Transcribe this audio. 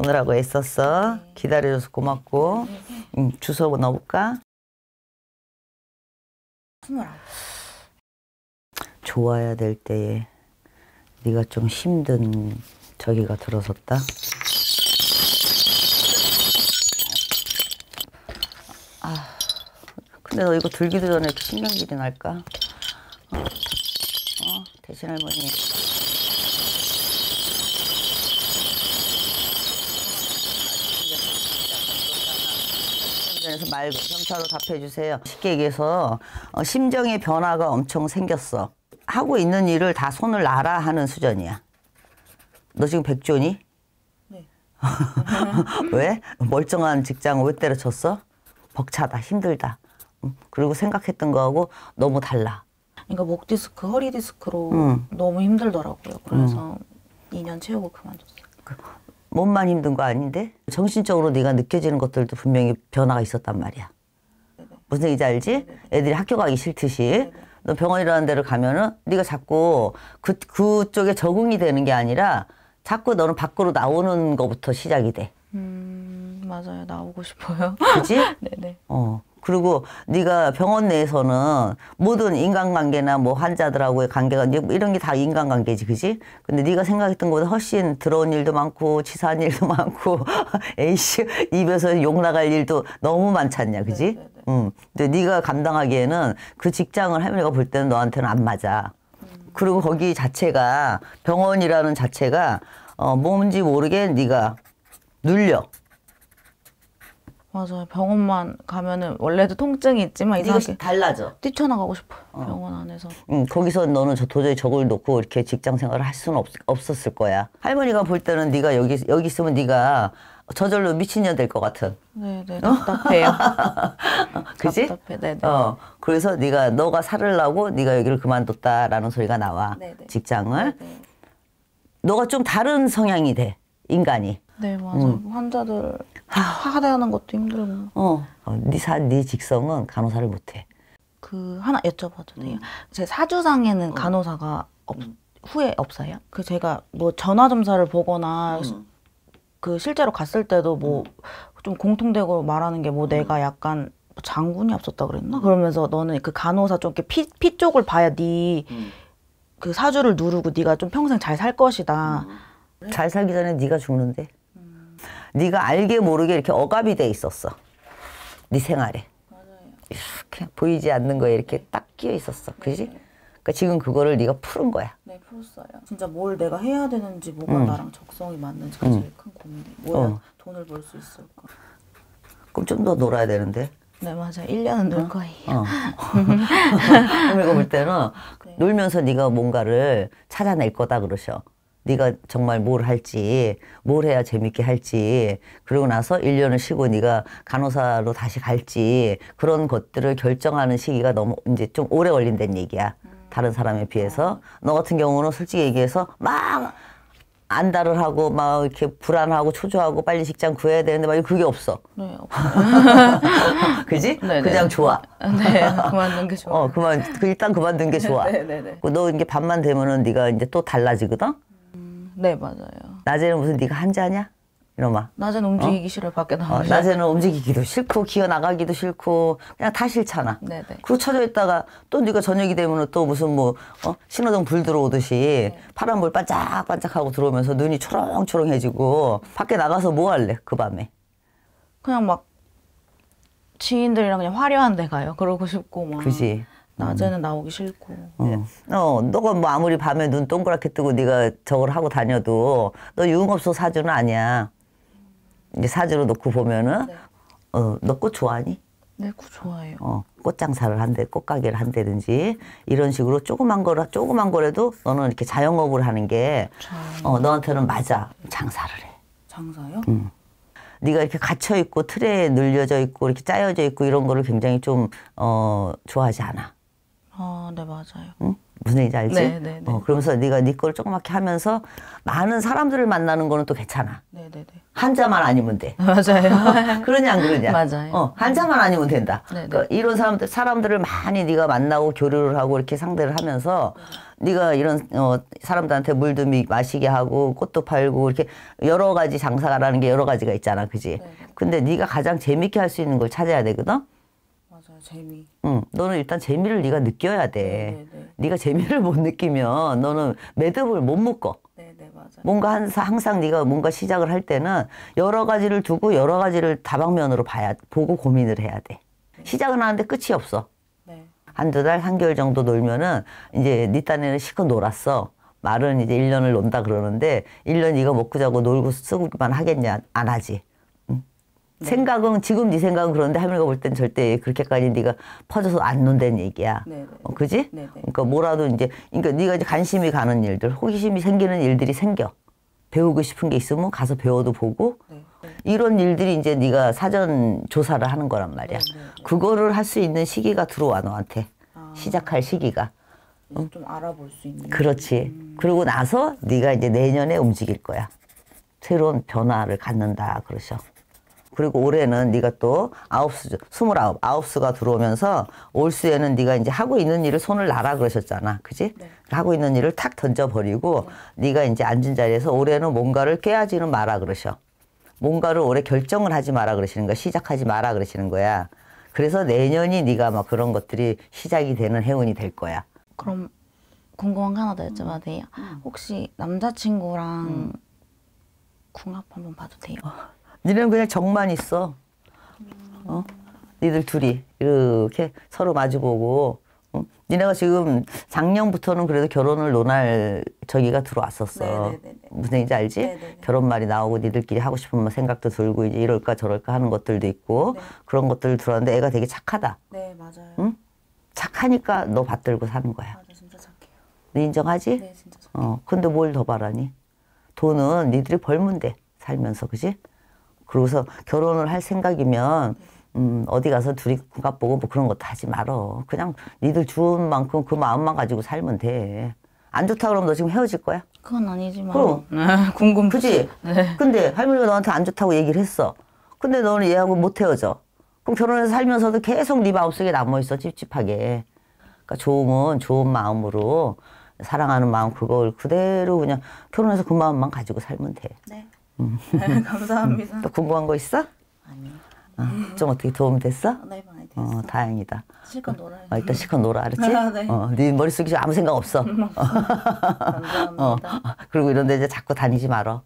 오늘하고 애썼어. 기다려줘서 고맙고. 응, 주소 넣어볼까? 스물아 좋아야 될 때에 네가 좀 힘든 저기가 들어섰다. 아, 근데 너 이거 들기도 전에 이렇게 신경질이 날까? 어, 어 대신 할머니. 화면에서 말고 점차로 답해주세요. 쉽게 얘기해서 어, 심정의 변화가 엄청 생겼어. 하고 있는 일을 다 손을 놔라 하는 수전이야. 너 지금 백조니? 네. 왜? 멀쩡한 직장을 왜 때려쳤어? 벅차다, 힘들다. 그리고 생각했던 거하고 너무 달라. 그러니까 목 디스크, 허리 디스크로 음. 너무 힘들더라고요. 그래서 음. 2년 채우고 그만뒀어요. 그, 몸만 힘든 거 아닌데 정신적으로 네가 느껴지는 것들도 분명히 변화가 있었단 말이야. 무슨 이제 알지? 애들이 학교 가기 싫듯이 너 병원이라는 데를 가면은 네가 자꾸 그 그쪽에 적응이 되는 게 아니라 자꾸 너는 밖으로 나오는 것부터 시작이 돼. 음 맞아요 나오고 싶어요. 그지? 네네. 어 그리고 네가 병원 내에서는 모든 인간관계나 뭐 환자들하고의 관계가 뭐 이런 게 다 인간관계지 그지 근데 네가 생각했던 것보다 훨씬 더러운 일도 많고 치사한 일도 많고 에이씨 입에서 욕 나갈 일도 너무 많지 않냐 그지 네, 네, 네. 음 근데 네가 감당하기에는 그 직장을 할머니가 볼 때는 너한테는 안 맞아 음. 그리고 거기 자체가 병원이라는 자체가 어 뭔지 모르게 네가 눌려 맞아요. 병원만 가면은 원래도 통증이 있지만 이상하게 달라져. 뛰쳐나가고 싶어요. 어. 병원 안에서. 응, 음, 거기서 너는 저 도저히 저걸 놓고 이렇게 직장 생활을 할 수는 없, 었을 거야. 할머니가 볼 때는 네가 여기 여기 있으면 네가 저절로 미친년 될 것 같은. 네네 어? 답답해요. 그지? 답답해. 네네. 어 그래서 네가 너가 살을라고 네가 여기를 그만뒀다라는 소리가 나와. 네네. 직장을. 네네. 너가 좀 다른 성향이 돼 인간이. 네 맞아. 요 환자들 아. 화대하는 것도 힘들고. 어, 네사네 네 직성은 간호사를 못해. 그 하나 여쭤봐도 돼요? 제 사주상에는 어. 간호사가 없, 후에 없어요? 그 제가 뭐 전화 점사를 보거나 그 실제로 갔을 때도 뭐 좀 공통되고 말하는 게 뭐 내가 약간 뭐 장군이 없었다 그랬나? 그러면서 너는 그 간호사 좀 이렇게 피, 피 쪽을 봐야 네그 음. 사주를 누르고 네가 좀 평생 잘 살 것이다. 음. 잘 살기 전에 네가 죽는데. 네가 알게 모르게 이렇게 억압이 돼 있었어. 네 생활에. 맞아요. 이렇게 보이지 않는 거에 이렇게 딱 끼어 있었어. 그지? 네. 그러니까 지금 그거를 네가 푸른 거야. 네, 풀었어요. 진짜 뭘 내가 해야 되는지 뭐가 응. 나랑 적성이 맞는지가 응. 제일 큰 고민이. 뭐야 어. 돈을 벌 수 있을까? 그럼 좀 더 놀아야 되는데. 네, 맞아. 1년은 놀 어? 거예요. 어. 내가 볼 때는 네. 놀면서 네가 뭔가를 찾아낼 거다 그러셔. 네가 정말 뭘 할지 뭘 해야 재밌게 할지 그러고 나서 1년을 쉬고 네가 간호사로 다시 갈지 그런 것들을 결정하는 시기가 너무 이제 좀 오래 걸린다는 얘기야. 다른 사람에 비해서 너 같은 경우는 솔직히 얘기해서 막 안달을 하고 막 이렇게 불안하고 초조하고 빨리 직장 구해야 되는데 막 그게 없어. 네, 그지? 네네. 네. 그냥 좋아. 네, 그만둔 게 좋아. 어, 그만 그 일단 그만둔 게 네, 좋아. 네네네. 네, 너 이게 밤만 되면은 네가 이제 또 달라지거든. 네 맞아요. 낮에는 무슨 네가 한자냐? 이놈아. 낮에는 움직이기 어? 싫어 밖에 나가면. 어, 낮에는 움직이기도 싫고 기어 나가기도 싫고 그냥 다 싫잖아. 네네. 그리고 쳐져 있다가 또 네가 저녁이 되면 또 무슨 뭐 어? 신호등 불 들어오듯이 네. 파란 불 반짝반짝하고 들어오면서 눈이 초롱초롱해지고 밖에 나가서 뭐 할래 그 밤에? 그냥 막 지인들이랑 그냥 화려한 데 가요. 그러고 싶고 막. 그지. 낮에는 나오기 싫고. 어. 예. 어, 너가 뭐 아무리 밤에 눈 동그랗게 뜨고 네가 저걸 하고 다녀도 너 유흥업소 사주는 아니야. 이제 사주로 놓고 보면은 네. 어, 너 꽃 좋아하니? 네, 꽃 좋아해요. 어, 꽃 장사를 한대, 꽃 가게를 한대든지 이런 식으로 조그만 거라 조그만 거라도 너는 이렇게 자영업을 하는 게 어, 너한테는 맞아. 장사를 해. 장사요? 응. 음. 네가 이렇게 갇혀 있고 틀에 눌려져 있고 이렇게 짜여져 있고 이런 거를 굉장히 좀 어, 좋아하지 않아. 어, 네 맞아요. 응? 무슨 얘기인지 알지? 네, 네, 네. 어, 그러면서 네가 네 거를 조그맣게 하면서 많은 사람들을 만나는 거는 또 괜찮아. 네, 네, 네. 한자만 아니면 돼. 맞아요. 그러냐 안 그러냐? 맞아요. 어, 한자만 아니면 된다. 네, 네. 그러니까 이런 사람들 사람들을 많이 네가 만나고 교류를 하고 이렇게 상대를 하면서 네가 이런 어, 사람들한테 물도 마시게 하고 꽃도 팔고 이렇게 여러 가지 장사라는 가게 여러 가지가 있잖아, 그지? 네. 네. 근데 네가 가장 재밌게 할 수 있는 걸 찾아야 되거든. 재미. 응. 너는 일단 재미를 네가 느껴야 돼. 네네. 네가 재미를 못 느끼면 너는 매듭을 못 묶어. 네네 맞아 뭔가 한, 항상 네가 뭔가 시작을 할 때는 여러 가지를 두고 여러 가지를 다방면으로 봐야 보고 고민을 해야 돼. 네. 시작은 하는데 끝이 없어. 네. 한 두 달, 한 개월 정도 놀면은 이제 네 딴에는 실컷 놀았어. 말은 이제 1년을 논다 그러는데 1년 이거 먹고 자고 놀고 쓰고만 하겠냐 안 하지. 생각은 음. 지금 네 생각은 그런데 할머니가 볼 땐 절대 그렇게까지 네가 퍼져서 안 논다는 얘기야. 네, 네, 네. 어, 그지? 그러니까 뭐라도 이제 그러니까 네가 이제 관심이 가는 일들, 호기심이 생기는 일들이 생겨. 배우고 싶은 게 있으면 가서 배워도 보고 네. 이런 일들이 이제 네가 사전 조사를 하는 거란 말이야. 그거를 할 수 있는 시기가 들어와 너한테 아. 시작할 시기가. 응? 좀 알아볼 수 있는. 그렇지. 음. 그러고 나서 네가 이제 내년에 움직일 거야. 새로운 변화를 갖는다 그러셔. 그리고 올해는 네가 또 아홉 수, 스물아홉, 아홉 수가 들어오면서 올 수에는 네가 이제 하고 있는 일을 손을 놔라 그러셨잖아. 그지? 네. 하고 있는 일을 탁 던져버리고 네. 네가 이제 앉은 자리에서 올해는 뭔가를 깨하지는 마라 그러셔. 뭔가를 올해 결정을 하지 마라 그러시는 거야. 시작하지 마라 그러시는 거야. 그래서 내년이 네가 막 그런 것들이 시작이 되는 행운이될 거야. 그럼 궁금한 거 하나 더 여쭤봐도 돼요? 음. 혹시 남자친구랑 음. 궁합 한번 봐도 돼요? 어. 니네는 그냥 정만 있어. 어? 니들 둘이 이렇게 서로 마주보고 응? 어? 니네가 지금 작년부터는 그래도 결혼을 논할 저기가 들어왔었어. 네네네. 무슨 얘기인지 알지? 네네네. 결혼 말이 나오고 니들끼리 하고 싶은 뭐 생각도 들고 이제 이럴까 저럴까 하는 것들도 있고 네. 그런 것들 들었는데 애가 되게 착하다. 네 맞아요. 응? 착하니까 너 받들고 사는 거야. 맞네 인정하지? 네 진짜 어 근데 뭘 더 바라니? 돈은 니들이 벌면 돼 살면서 그지? 그러고서 결혼을 할 생각이면 음, 어디 가서 둘이 궁합 보고 뭐 그런 것도 하지 말어. 그냥 니들 좋은 만큼 그 마음만 가지고 살면 돼. 안 좋다 그러면 너 지금 헤어질 거야? 그건 아니지만. 그럼. 네, 궁금. 그지? 네. 근데 할머니가 너한테 안 좋다고 얘기를 했어. 근데 너는 얘하고 못 헤어져. 그럼 결혼해서 살면서도 계속 네 마음속에 남아있어, 찝찝하게. 그러니까 좋음은 좋은 마음으로 사랑하는 마음 그걸 그대로 그냥 결혼해서 그 마음만 가지고 살면 돼. 네. 음. 네, 감사합니다. 음. 또 궁금한 거 있어? 아니요. 어, 좀 어떻게 도움 됐어? 어, 네, 많이 됐어. 어, 다행이다. 실컷 놀아 어, 아, 일단 실컷 놀아, 알았지? 아, 네. 어, 네 머릿속에 지 아무 생각 없어. 음, 어, 감사합니다. 어, 그리고 이런 데 이제 자꾸 다니지 말어.